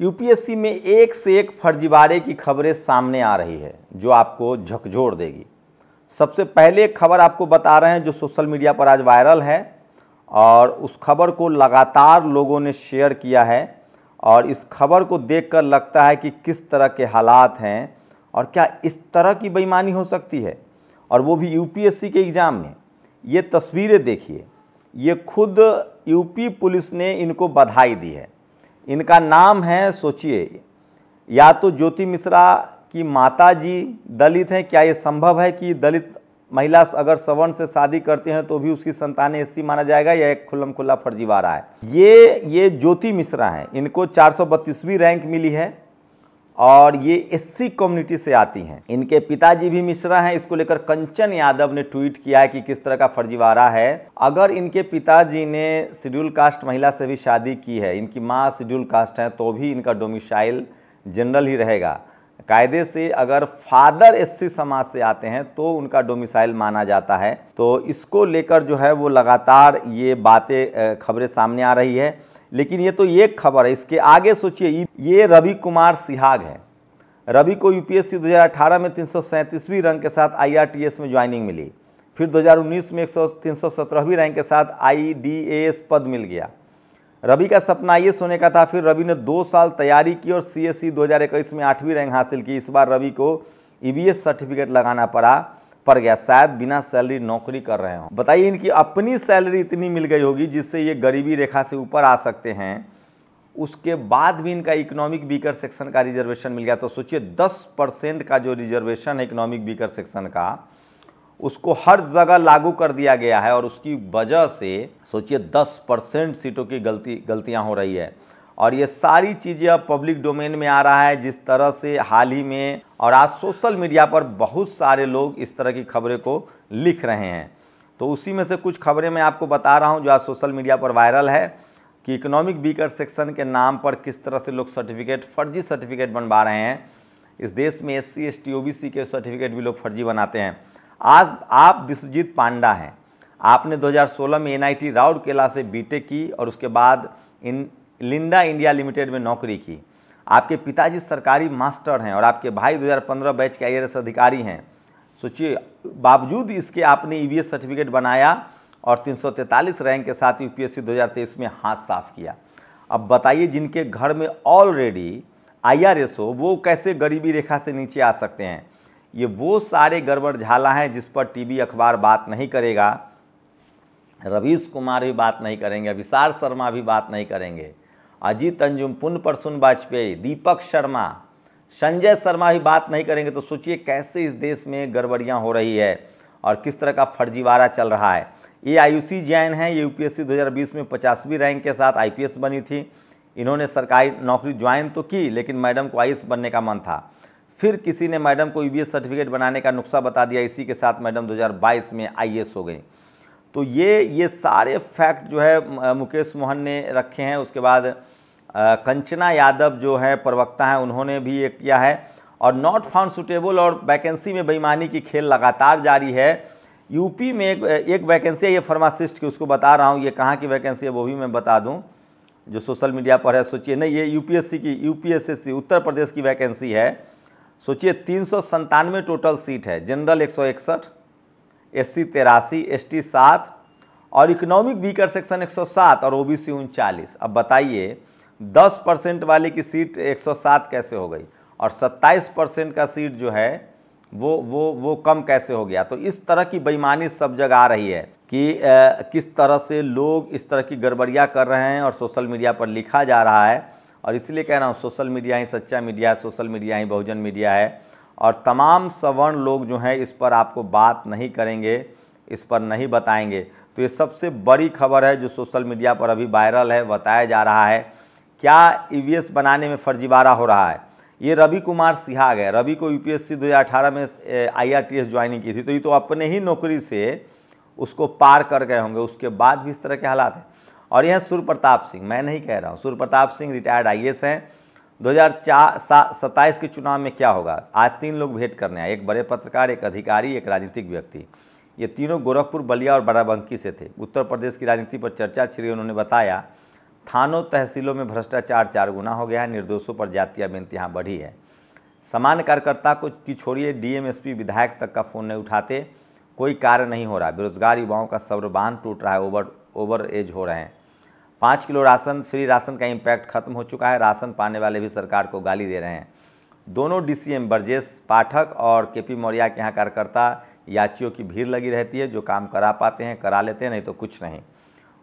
UPSC में एक से एक फर्जीवाड़े की खबरें सामने आ रही है जो आपको झकझोर देगी सबसे पहले खबर आपको बता रहे हैं जो सोशल मीडिया पर आज वायरल है और उस खबर को लगातार लोगों ने शेयर किया है और इस खबर को देखकर लगता है कि किस तरह के हालात हैं और क्या इस तरह की बेईमानी हो सकती है और वो भी यूपीएससी के एग्ज़ाम में ये तस्वीरें देखिए ये खुद यूपी पुलिस ने इनको बधाई दी है इनका नाम है सोचिए या तो ज्योति मिश्रा की माता जी दलित हैं क्या ये संभव है कि दलित महिला अगर सवर्ण से शादी करते हैं तो भी उसकी संतान एस माना जाएगा या एक खुल्लम खुल्ला फर्जीवाड़ा है ये ये ज्योति मिश्रा हैं इनको चार रैंक मिली है और ये एससी कम्युनिटी से आती हैं इनके पिताजी भी मिश्रा हैं इसको लेकर कंचन यादव ने ट्वीट किया है कि किस तरह का फर्जीवाड़ा है अगर इनके पिताजी ने शेड्यूल कास्ट महिला से भी शादी की है इनकी माँ शेड्यूल कास्ट हैं तो भी इनका डोमिसाइल जनरल ही रहेगा कायदे से अगर फादर एससी समाज से आते हैं तो उनका डोमिसाइल माना जाता है तो इसको लेकर जो है वो लगातार ये बातें खबरें सामने आ रही है लेकिन ये तो एक खबर है इसके आगे सोचिए ये रवि कुमार सिहाग है रवि को यूपीएससी 2018 में तीन रैंक के साथ आईआरटीएस में ज्वाइनिंग मिली फिर 2019 में एक सौ रैंक के साथ आईडीएएस पद मिल गया रवि का सपना ये सोने का था फिर रवि ने दो साल तैयारी की और e सीएससी 2021 में आठवीं रैंक हासिल की इस बार रवि को ईबीएस e सर्टिफिकेट लगाना पड़ा पड़ गया शायद बिना सैलरी नौकरी कर रहे हों बताइए इनकी अपनी सैलरी इतनी मिल गई होगी जिससे ये गरीबी रेखा से ऊपर आ सकते हैं उसके बाद भी इनका इकोनॉमिक बीकर सेक्शन का रिजर्वेशन मिल गया तो सोचिए 10 परसेंट का जो रिजर्वेशन है इकोनॉमिक बीकर सेक्शन का उसको हर जगह लागू कर दिया गया है और उसकी वजह से सोचिए 10 परसेंट सीटों की गलती गलतियां हो रही है और ये सारी चीज़ें अब पब्लिक डोमेन में आ रहा है जिस तरह से हाल ही में और आज सोशल मीडिया पर बहुत सारे लोग इस तरह की खबरें को लिख रहे हैं तो उसी में से कुछ खबरें मैं आपको बता रहा हूँ जो आज सोशल मीडिया पर वायरल है कि इकोनॉमिक वीकर सेक्शन के नाम पर किस तरह से लोग सर्टिफिकेट फर्जी सर्टिफिकेट बनवा रहे हैं इस देश में S C S T O B C के सर्टिफिकेट भी लोग फर्जी बनाते हैं आज आप विश्वजीत पांडा हैं आपने 2016 में एन आई टी राउरकेला से बीटेक की और उसके बाद इन लिंडा इंडिया लिमिटेड में नौकरी की आपके पिताजी सरकारी मास्टर हैं और आपके भाई 2015 बैच के आई अधिकारी हैं सोचिए बावजूद इसके आपने ई e सर्टिफिकेट बनाया और तीन रैंक के साथ यू पी में हाथ साफ किया अब बताइए जिनके घर में ऑलरेडी आईआरएस हो वो कैसे गरीबी रेखा से नीचे आ सकते हैं ये वो सारे गड़बड़ झाला हैं जिस पर टीवी अखबार बात नहीं करेगा रवीश कुमार भी बात नहीं करेंगे विशाल शर्मा भी बात नहीं करेंगे अजीत अंजुम पुण्य परसुन वाजपेयी दीपक शर्मा संजय शर्मा ही बात नहीं करेंगे तो सोचिए कैसे इस देश में गड़बड़ियाँ हो रही है और किस तरह का फर्जीवाड़ा चल रहा है ये आयुषी जैन है ये यूपीएससी 2020 में पचासवीं रैंक के साथ आईपीएस बनी थी इन्होंने सरकारी नौकरी ज्वाइन तो की लेकिन मैडम को आई बनने का मन था फिर किसी ने मैडम को यूबीएस सर्टिफिकेट बनाने का नुस्खा बता दिया इसी के साथ मैडम 2022 में आईएएस हो गई तो ये ये सारे फैक्ट जो है मुकेश मोहन ने रखे हैं उसके बाद कंचना यादव जो है प्रवक्ता हैं उन्होंने भी ये किया है और नॉट फाउंड सुटेबल और वैकेंसी में बेईमानी की खेल लगातार जारी है यूपी में एक एक वैकेंसी है ये फार्मासिस्ट की उसको बता रहा हूँ ये कहाँ की वैकेंसी है वो भी मैं बता दूँ जो सोशल मीडिया पर है सोचिए नहीं ये यूपीएससी की यूपीएससी उत्तर प्रदेश की वैकेंसी है सोचिए तीन टोटल सीट है जनरल एक एस सी तेरासी एस टी सात और इकोनॉमिक वीकर सेक्शन 107 और ओबीसी उनचालीस अब बताइए 10 परसेंट वाले की सीट 107 कैसे हो गई और 27 परसेंट का सीट जो है वो वो वो कम कैसे हो गया तो इस तरह की बेईमानी सब जगह आ रही है कि आ, किस तरह से लोग इस तरह की गड़बड़ियाँ कर रहे हैं और सोशल मीडिया पर लिखा जा रहा है और इसलिए कह रहा हूँ सोशल मीडिया ही सच्चा मीडिया है सोशल मीडिया ही बहुजन मीडिया है और तमाम सवर्ण लोग जो हैं इस पर आपको बात नहीं करेंगे इस पर नहीं बताएंगे तो ये सबसे बड़ी खबर है जो सोशल मीडिया पर अभी वायरल है बताया जा रहा है क्या ई e बनाने में फर्जीवाड़ा हो रहा है ये रवि कुमार सिहाग है रवि को यूपीएससी 2018 में आईआरटीएस ज्वाइनिंग की थी तो ये तो अपने ही नौकरी से उसको पार कर गए होंगे उसके बाद भी इस तरह के हालात हैं और यह सूर्य प्रताप सिंह मैं नहीं कह रहा हूँ सूर्य प्रताप सिंह रिटायर्ड आई हैं दो हज़ार के चुनाव में क्या होगा आज तीन लोग भेंट करने आए एक बड़े पत्रकार एक अधिकारी एक राजनीतिक व्यक्ति ये तीनों गोरखपुर बलिया और बाराबंकी से थे उत्तर प्रदेश की राजनीति पर चर्चा छिड़ी उन्होंने बताया थानों तहसीलों में भ्रष्टाचार चार गुना हो गया है निर्दोषों पर जातीय बेनती यहाँ बढ़ी है सामान्य कार्यकर्ता को की छोड़िए डीएमएसपी विधायक तक का फ़ोन नहीं उठाते कोई कार्य नहीं हो रहा बेरोजगार युवाओं का सब्र बांध टूट रहा है ओवर ओवर एज हो रहे हैं पाँच किलो राशन फ्री राशन का इम्पैक्ट खत्म हो चुका है राशन पाने वाले भी सरकार को गाली दे रहे हैं दोनों डीसीएम ब्रजेश पाठक और केपी मौर्या के यहाँ कार्यकर्ता याचियों की भीड़ लगी रहती है जो काम करा पाते हैं करा लेते हैं नहीं तो कुछ नहीं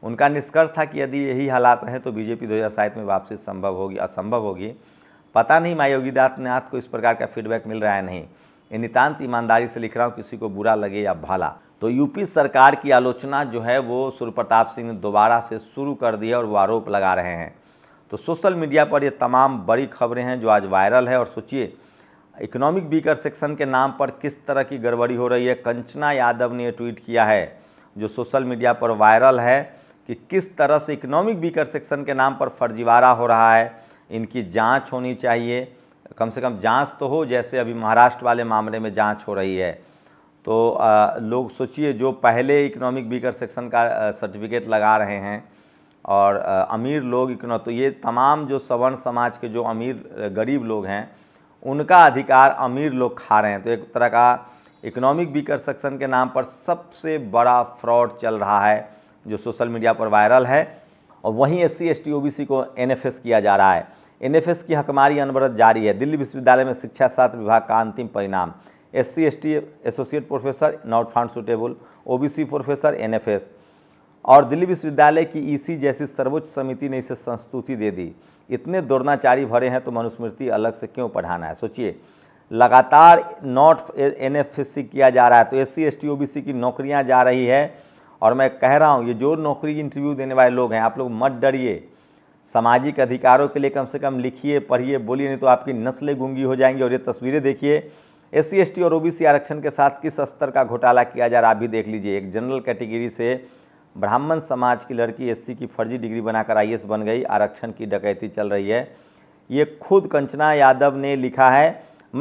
उनका निष्कर्ष था कि यदि यही हालात रहे तो बीजेपी दो में वापसी संभव होगी असंभव होगी पता नहीं माँ योगीनाथ को इस प्रकार का फीडबैक मिल रहा है नहीं ये नितान्त ईमानदारी से लिख रहा हूँ किसी को बुरा लगे या भाला तो यूपी सरकार की आलोचना जो है वो सूर्य प्रताप सिंह ने दोबारा से शुरू कर दी है और वो आरोप लगा रहे हैं तो सोशल मीडिया पर ये तमाम बड़ी खबरें हैं जो आज वायरल है और सोचिए इकोनॉमिक वीकर सेक्शन के नाम पर किस तरह की गड़बड़ी हो रही है कंचना यादव ने ट्वीट किया है जो सोशल मीडिया पर वायरल है कि किस तरह से इकोनॉमिक वीकर सेक्शन के नाम पर फर्जीवाड़ा हो रहा है इनकी जांच होनी चाहिए कम से कम जांच तो हो जैसे अभी महाराष्ट्र वाले मामले में जांच हो रही है तो आ, लोग सोचिए जो पहले इकोनॉमिक वीकर सेक्शन का सर्टिफिकेट लगा रहे हैं और आ, अमीर लोग इकोनॉ तो ये तमाम जो सवर्ण समाज के जो अमीर गरीब लोग हैं उनका अधिकार अमीर लोग खा रहे हैं तो एक तरह का इकोनॉमिक वीकर सेक्शन के नाम पर सबसे बड़ा फ्रॉड चल रहा है जो सोशल मीडिया पर वायरल है और वहीं S C S T O B C को एन एफ एस किया जा रहा है एन एफ एस की हकमारी अनवरत जारी है दिल्ली विश्वविद्यालय में शिक्षा शास्त्र विभाग का अंतिम परिणाम S C S T associate professor not found suitable C professor S और दिल्ली विश्वविद्यालय की ईसी e जैसी सर्वोच्च समिति ने इसे संस्तुति दे दी इतने दुर्नाचारी भरे हैं तो मनुस्मृति अलग से क्यों पढ़ाना है सोचिए लगातार नॉट एन किया जा रहा है तो S C S T O की नौकरियाँ जा रही है और मैं कह रहा हूँ ये जो नौकरी इंटरव्यू देने वाले लोग हैं आप लोग मत डरिए सामाजिक अधिकारों के लिए कम से कम लिखिए पढ़िए बोलिए नहीं तो आपकी नस्लें गूंगी हो जाएंगी और ये तस्वीरें देखिए एस सी और ओबीसी आरक्षण के साथ किस स्तर का घोटाला किया जा रहा आप भी देख लीजिए एक जनरल कैटेगरी से ब्राह्मण समाज की लड़की एससी की फर्जी डिग्री बनाकर आईएएस बन गई आरक्षण की डकैती चल रही है ये खुद कंचना यादव ने लिखा है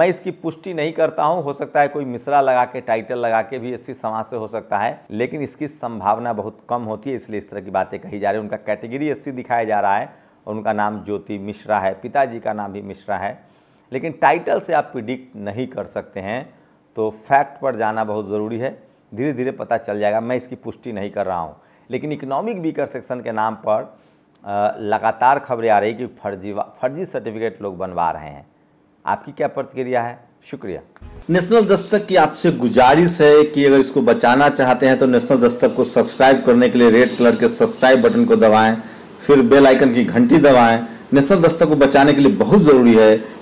मैं इसकी पुष्टि नहीं करता हूं हो सकता है कोई मिश्रा लगा के टाइटल लगा के भी एससी समाज से हो सकता है लेकिन इसकी संभावना बहुत कम होती है इसलिए इस तरह की बातें कही जा रही है उनका कैटेगरी एस दिखाया जा रहा है और उनका नाम ज्योति मिश्रा है पिताजी का नाम भी मिश्रा है लेकिन टाइटल से आप प्रिडिक्ट नहीं कर सकते हैं तो फैक्ट पर जाना बहुत ज़रूरी है धीरे धीरे पता चल जाएगा मैं इसकी पुष्टि नहीं कर रहा हूँ लेकिन इकोनॉमिक वीकर सेक्शन के नाम पर लगातार खबरें आ रही कि फर्जी फर्जी सर्टिफिकेट लोग बनवा रहे हैं आपकी क्या प्रतिक्रिया है शुक्रिया नेशनल दस्तक की आपसे गुजारिश है कि अगर इसको बचाना चाहते हैं तो नेशनल दस्तक को सब्सक्राइब करने के लिए रेड कलर के सब्सक्राइब बटन को दबाएं फिर बेल आइकन की घंटी दबाएं नेशनल दस्तक को बचाने के लिए बहुत ज़रूरी है